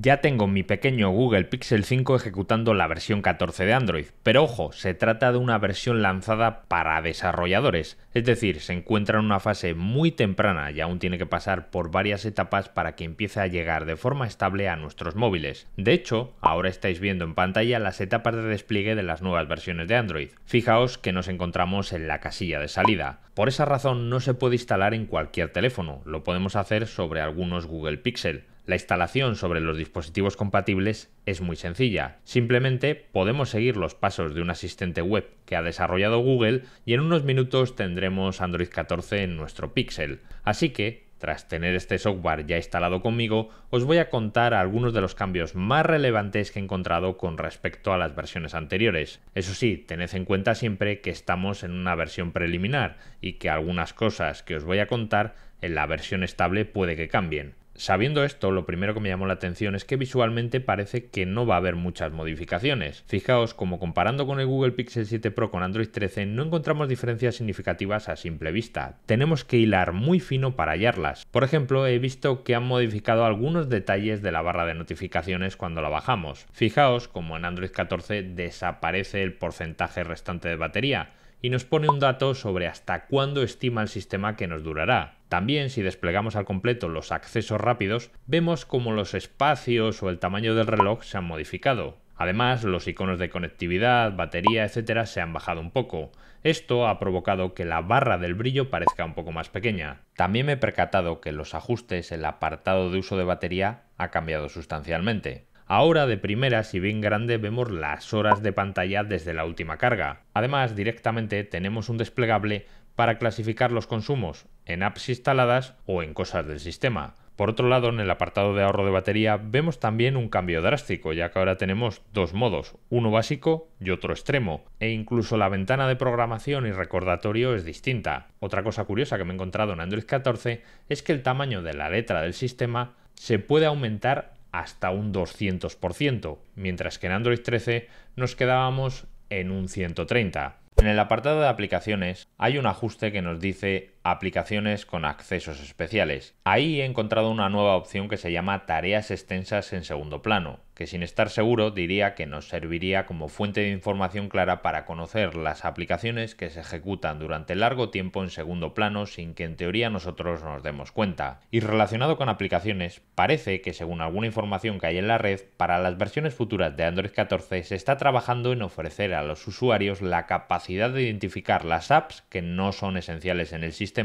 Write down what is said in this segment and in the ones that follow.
Ya tengo mi pequeño Google Pixel 5 ejecutando la versión 14 de Android, pero ojo, se trata de una versión lanzada para desarrolladores, es decir, se encuentra en una fase muy temprana y aún tiene que pasar por varias etapas para que empiece a llegar de forma estable a nuestros móviles. De hecho, ahora estáis viendo en pantalla las etapas de despliegue de las nuevas versiones de Android. Fijaos que nos encontramos en la casilla de salida. Por esa razón no se puede instalar en cualquier teléfono, lo podemos hacer sobre algunos Google Pixel. La instalación sobre los dispositivos compatibles es muy sencilla. Simplemente podemos seguir los pasos de un asistente web que ha desarrollado Google y en unos minutos tendremos Android 14 en nuestro Pixel. Así que tras tener este software ya instalado conmigo, os voy a contar algunos de los cambios más relevantes que he encontrado con respecto a las versiones anteriores. Eso sí, tened en cuenta siempre que estamos en una versión preliminar y que algunas cosas que os voy a contar en la versión estable puede que cambien. Sabiendo esto, lo primero que me llamó la atención es que visualmente parece que no va a haber muchas modificaciones. Fijaos, como comparando con el Google Pixel 7 Pro con Android 13, no encontramos diferencias significativas a simple vista. Tenemos que hilar muy fino para hallarlas. Por ejemplo, he visto que han modificado algunos detalles de la barra de notificaciones cuando la bajamos. Fijaos, como en Android 14 desaparece el porcentaje restante de batería, y nos pone un dato sobre hasta cuándo estima el sistema que nos durará. También si desplegamos al completo los accesos rápidos, vemos cómo los espacios o el tamaño del reloj se han modificado. Además, los iconos de conectividad, batería, etcétera, se han bajado un poco. Esto ha provocado que la barra del brillo parezca un poco más pequeña. También me he percatado que los ajustes el apartado de uso de batería ha cambiado sustancialmente. Ahora de primeras y bien grande vemos las horas de pantalla desde la última carga. Además, directamente tenemos un desplegable para clasificar los consumos en apps instaladas o en cosas del sistema. Por otro lado, en el apartado de ahorro de batería vemos también un cambio drástico, ya que ahora tenemos dos modos, uno básico y otro extremo, e incluso la ventana de programación y recordatorio es distinta. Otra cosa curiosa que me he encontrado en Android 14 es que el tamaño de la letra del sistema se puede aumentar hasta un 200%, mientras que en Android 13 nos quedábamos en un 130%. En el apartado de aplicaciones hay un ajuste que nos dice aplicaciones con accesos especiales. Ahí he encontrado una nueva opción que se llama tareas extensas en segundo plano, que sin estar seguro diría que nos serviría como fuente de información clara para conocer las aplicaciones que se ejecutan durante largo tiempo en segundo plano sin que en teoría nosotros nos demos cuenta. Y relacionado con aplicaciones, parece que según alguna información que hay en la red, para las versiones futuras de Android 14 se está trabajando en ofrecer a los usuarios la capacidad de identificar las apps que no son esenciales en el sistema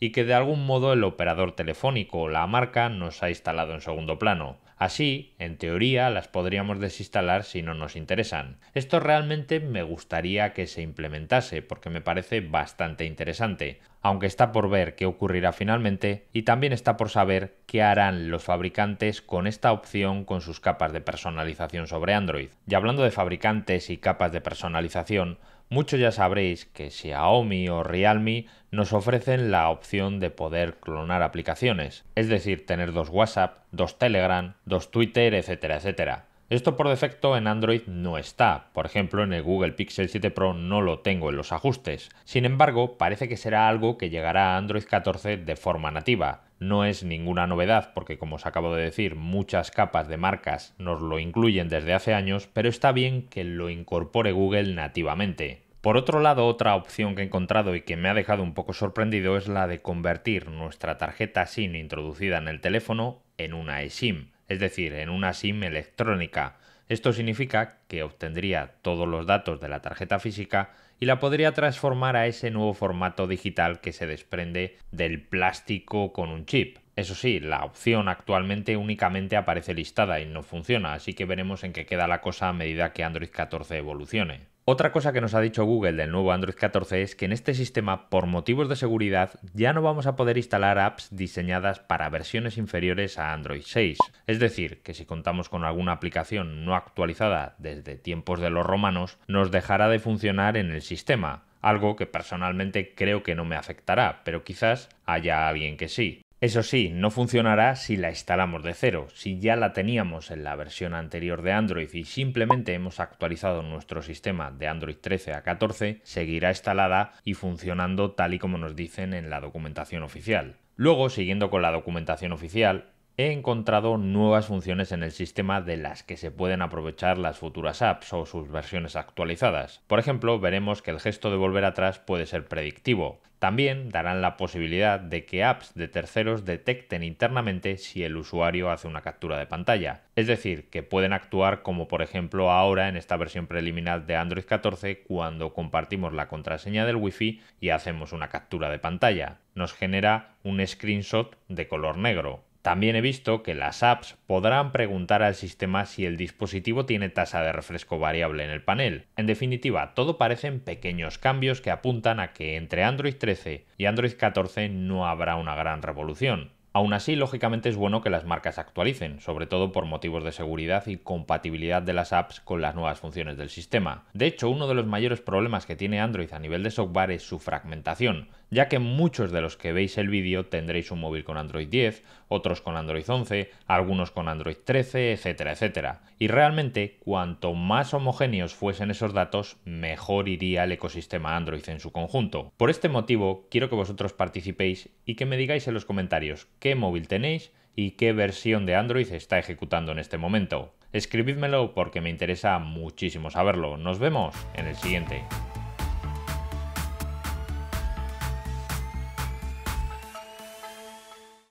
y que de algún modo el operador telefónico o la marca nos ha instalado en segundo plano. Así, en teoría, las podríamos desinstalar si no nos interesan. Esto realmente me gustaría que se implementase porque me parece bastante interesante, aunque está por ver qué ocurrirá finalmente y también está por saber qué harán los fabricantes con esta opción con sus capas de personalización sobre Android. Y hablando de fabricantes y capas de personalización, Muchos ya sabréis que Xiaomi o Realme nos ofrecen la opción de poder clonar aplicaciones, es decir, tener dos WhatsApp, dos Telegram, dos Twitter, etcétera, etcétera. Esto por defecto en Android no está, por ejemplo en el Google Pixel 7 Pro no lo tengo en los ajustes, sin embargo parece que será algo que llegará a Android 14 de forma nativa. No es ninguna novedad porque como os acabo de decir muchas capas de marcas nos lo incluyen desde hace años, pero está bien que lo incorpore Google nativamente. Por otro lado, otra opción que he encontrado y que me ha dejado un poco sorprendido es la de convertir nuestra tarjeta SIM introducida en el teléfono en una eSIM es decir, en una SIM electrónica. Esto significa que obtendría todos los datos de la tarjeta física y la podría transformar a ese nuevo formato digital que se desprende del plástico con un chip. Eso sí, la opción actualmente únicamente aparece listada y no funciona, así que veremos en qué queda la cosa a medida que Android 14 evolucione. Otra cosa que nos ha dicho Google del nuevo Android 14 es que en este sistema, por motivos de seguridad, ya no vamos a poder instalar apps diseñadas para versiones inferiores a Android 6. Es decir, que si contamos con alguna aplicación no actualizada desde tiempos de los romanos, nos dejará de funcionar en el sistema, algo que personalmente creo que no me afectará, pero quizás haya alguien que sí. Eso sí, no funcionará si la instalamos de cero. Si ya la teníamos en la versión anterior de Android y simplemente hemos actualizado nuestro sistema de Android 13 a 14, seguirá instalada y funcionando tal y como nos dicen en la documentación oficial. Luego, siguiendo con la documentación oficial, he encontrado nuevas funciones en el sistema de las que se pueden aprovechar las futuras apps o sus versiones actualizadas. Por ejemplo, veremos que el gesto de volver atrás puede ser predictivo. También darán la posibilidad de que apps de terceros detecten internamente si el usuario hace una captura de pantalla. Es decir, que pueden actuar como por ejemplo ahora en esta versión preliminar de Android 14 cuando compartimos la contraseña del Wi-Fi y hacemos una captura de pantalla. Nos genera un screenshot de color negro. También he visto que las apps podrán preguntar al sistema si el dispositivo tiene tasa de refresco variable en el panel. En definitiva, todo parecen pequeños cambios que apuntan a que entre Android 13 y Android 14 no habrá una gran revolución. Aún así, lógicamente es bueno que las marcas actualicen, sobre todo por motivos de seguridad y compatibilidad de las apps con las nuevas funciones del sistema. De hecho, uno de los mayores problemas que tiene Android a nivel de software es su fragmentación, ya que muchos de los que veis el vídeo tendréis un móvil con Android 10, otros con Android 11, algunos con Android 13, etcétera, etcétera. Y realmente, cuanto más homogéneos fuesen esos datos, mejor iría el ecosistema Android en su conjunto. Por este motivo, quiero que vosotros participéis y que me digáis en los comentarios qué móvil tenéis y qué versión de Android está ejecutando en este momento. Escribídmelo porque me interesa muchísimo saberlo. Nos vemos en el siguiente.